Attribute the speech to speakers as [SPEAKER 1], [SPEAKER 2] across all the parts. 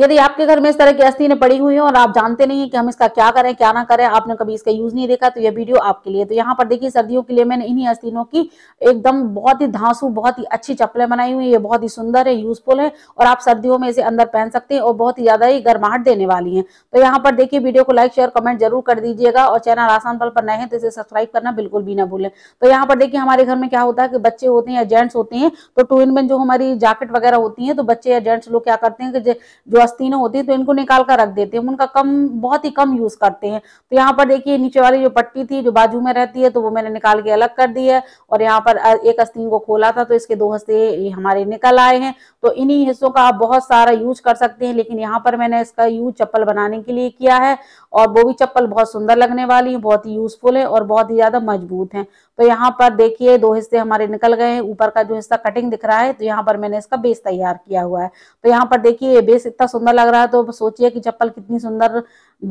[SPEAKER 1] यदि आपके घर में इस तरह की अस्थिने पड़ी हुई हैं और आप जानते नहीं है कि हम इसका क्या करें क्या ना करें आपने कभी इसका यूज नहीं देखा तो यह वीडियो आपके लिए तो यहाँ पर देखिए सर्दियों के लिए मैंने इन्हीं अस्थिनों की एकदम बहुत ही धांसू बहुत ही अच्छी चप्पलें बनाई हुई है ये बहुत ही सुंदर है यूजफुल है और आप सर्दियों में इसे अंदर पहन सकते हैं और बहुत ही ज्यादा ही गर्माहट देने वाली है तो यहाँ पर देखिए वीडियो को लाइक शेयर कमेंट जरूर कर दीजिएगा और चैनल आसान पल पर नए हैं तो इसे सब्सक्राइब करना बिल्कुल भी ना भूलें तो यहाँ पर देखिए हमारे घर में क्या होता है कि बच्चे होते हैं या जेंट्स होते हैं तो टू इन में जो हमारी जैकेट वगैरह होती है तो बच्चे या जेंट्स लोग क्या करते हैं कि जो आस्तीने होती है तो इनको निकाल कर रख देते हैं उनका कम बहुत ही कम यूज करते हैं तो यहाँ पर देखिए नीचे वाली जो पट्टी थी जो बाजू में रहती है तो वो मैंने निकाल के अलग कर दी है और यहाँ पर एक आस्तीन को खोला था तो इसके दो हस्ते हमारे निकल आए हैं तो इन्हीं हिस्सों का आप बहुत सारा यूज कर सकते हैं लेकिन यहाँ पर मैंने इसका यूज चप्पल बनाने के लिए किया है और वो भी चप्पल बहुत सुंदर लगने वाली है बहुत ही यूजफुल है और बहुत ही ज्यादा मजबूत है तो यहाँ पर देखिए दो हिस्से हमारे निकल गए हैं ऊपर का जो हिस्सा कटिंग दिख रहा है तो यहाँ पर मैंने इसका बेस तैयार किया हुआ है तो यहाँ पर देखिए ये बेस इतना सुंदर लग रहा है तो सोचिए कि चप्पल कितनी सुंदर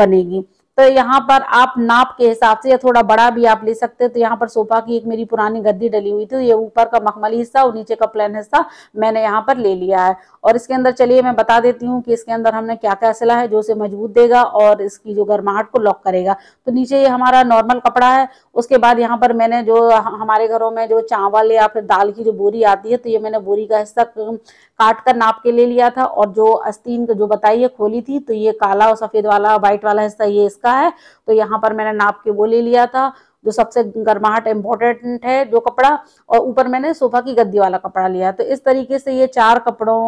[SPEAKER 1] बनेगी तो यहाँ पर आप नाप के हिसाब से या थोड़ा बड़ा भी आप ले सकते हैं तो यहाँ पर सोफा की एक मेरी पुरानी गद्दी डली हुई थी तो ये ऊपर का मखमली हिस्सा और नीचे का प्लेन हिस्सा मैंने यहाँ पर ले लिया है और इसके अंदर चलिए मैं बता देती हूँ कि इसके अंदर हमने क्या क्या सिला है जो इसे मजबूत देगा और इसकी जो गर्माहट को लॉक करेगा तो नीचे ये हमारा नॉर्मल कपड़ा है उसके बाद यहाँ पर मैंने जो हमारे घरों में जो चावल या फिर दाल की जो बोरी आती है तो ये मैंने बोरी का हिस्सा काट कर नाप के ले लिया था और जो अस्तीन जो बताइए खोली थी तो ये काला और सफेद वाला व्हाइट वाला हिस्सा ये इसका होता है तो यहाँ पर मैंने नाप के वो ले लिया था जो सबसे गर्माहट इम्पोर्टेंट है जो कपड़ा और ऊपर मैंने सोफा की गद्दी वाला कपड़ा लिया तो इस तरीके से ये चार कपड़ों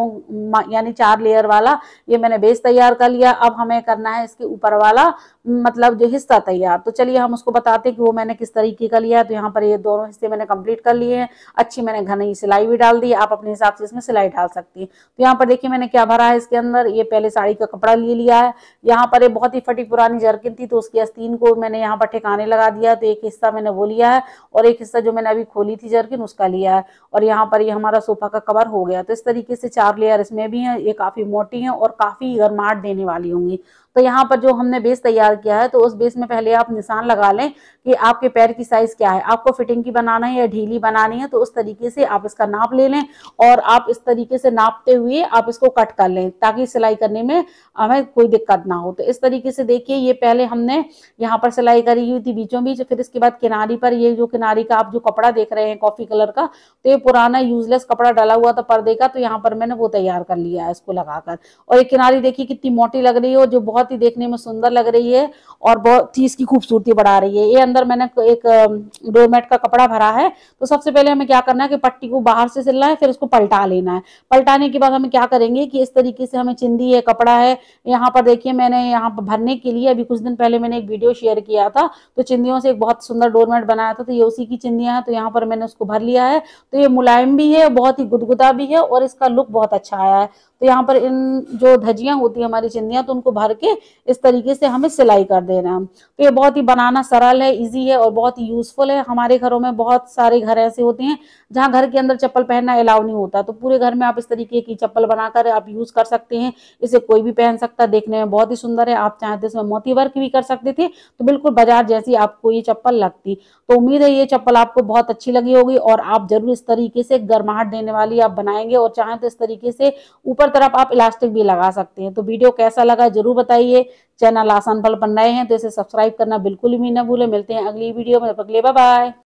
[SPEAKER 1] यानी चार लेयर वाला ये मैंने बेस तैयार कर लिया अब हमें करना है इसके ऊपर वाला मतलब जो हिस्सा तैयार तो चलिए हम उसको बताते हैं कि वो मैंने किस तरीके का लिया है तो यहाँ पर ये दोनों हिस्से मैंने कंप्लीट कर लिए हैं अच्छी मैंने घनी सिलाई भी डाल दी आप अपने हिसाब से इसमें सिलाई डाल सकती हैं तो यहाँ पर देखिए मैंने क्या भरा है इसके अंदर ये पहले साड़ी का कपड़ा ले लिया है यहाँ पर ये बहुत ही फटी पुरानी जर्किन थी तो उसकी अस्तीन को मैंने यहाँ पर ठिकाने लगा दिया तो एक हिस्सा मैंने वो लिया है और एक हिस्सा जो मैंने अभी खोली थी जर्किन उसका लिया है और यहाँ पर ये हमारा सोफा का कवर हो गया तो इस तरीके से चार लेयर इसमें भी है ये काफ़ी मोटी है और काफ़ी गर्माहट देने वाली होंगी तो यहाँ पर जो हमने बेस तैयार किया है तो उस बेस में पहले आप निशान लगा लें कि आपके पैर की साइज क्या है आपको फिटिंग की बनाना है या ढीली बनानी है तो उस तरीके से आप इसका नाप ले लें और आप इस तरीके से नापते हुए आप इसको कट कर लें ताकि सिलाई करने में हमें कोई दिक्कत ना हो तो इस तरीके से देखिए ये पहले हमने यहाँ पर सिलाई करी हुई थी बीचों बीच फिर इसके बाद किनारी पर ये जो किनारी का आप जो कपड़ा देख रहे हैं कॉफी कलर का तो ये पुराना यूजलेस कपड़ा डाला हुआ था पर्दे का तो यहाँ पर मैंने वो तैयार कर लिया है इसको लगाकर और ये किनारी देखिए कितनी मोटी लग रही है और जो बहुत बहुत ही देखने में सुंदर लग रही है और बहुत ही इसकी खूबसूरती बढ़ा रही है ये अंदर मैंने एक डोरमेट का कपड़ा भरा है तो सबसे पहले हमें क्या करना है कि पट्टी को बाहर से सिलना है फिर उसको पलटा लेना है पलटाने के बाद हमें क्या करेंगे कि इस तरीके से हमें चिंदी है कपड़ा है यहाँ पर देखिए मैंने यहाँ पर भरने के लिए अभी कुछ दिन पहले मैंने एक वीडियो शेयर किया था तो चिंदियों से एक बहुत सुंदर डोरमेट बनाया था तो ये उसी की चिंदियाँ हैं तो यहाँ पर मैंने उसको भर लिया है तो ये मुलायम भी है बहुत ही गुदगुदा भी है और इसका लुक बहुत अच्छा आया है तो यहाँ पर इन जो धजियां होती है हमारी चिंदियाँ तो उनको भर के इस तरीके से हमें सिलाई कर देना तो ये बहुत ही बनाना सरल है इजी है और बहुत ही यूजफुल है हमारे घरों में बहुत सारे घर ऐसे होते हैं जहाँ घर के अंदर चप्पल पहनना अलाउ नहीं होता तो पूरे घर में आप इस तरीके की चप्पल बनाकर आप यूज कर सकते हैं इसे कोई भी पहन सकता है देखने में बहुत ही सुंदर है आप चाहते तो इसमें मोती वर्क भी कर सकते थे तो बिल्कुल बाजार जैसी आपको ये चप्पल लगती तो उम्मीद है ये चप्पल आपको बहुत अच्छी लगी होगी और आप जरूर इस तरीके से गर्माहट देने वाली आप बनाएंगे और चाहें तो इस तरीके से ऊपर तरफ आप इलास्टिक भी लगा सकते हैं तो वीडियो कैसा लगा जरूर बताइए चैनल आसान फल पर नए हैं तो इसे सब्सक्राइब करना बिल्कुल भी ना भूले मिलते हैं अगली वीडियो में तब अगले बाय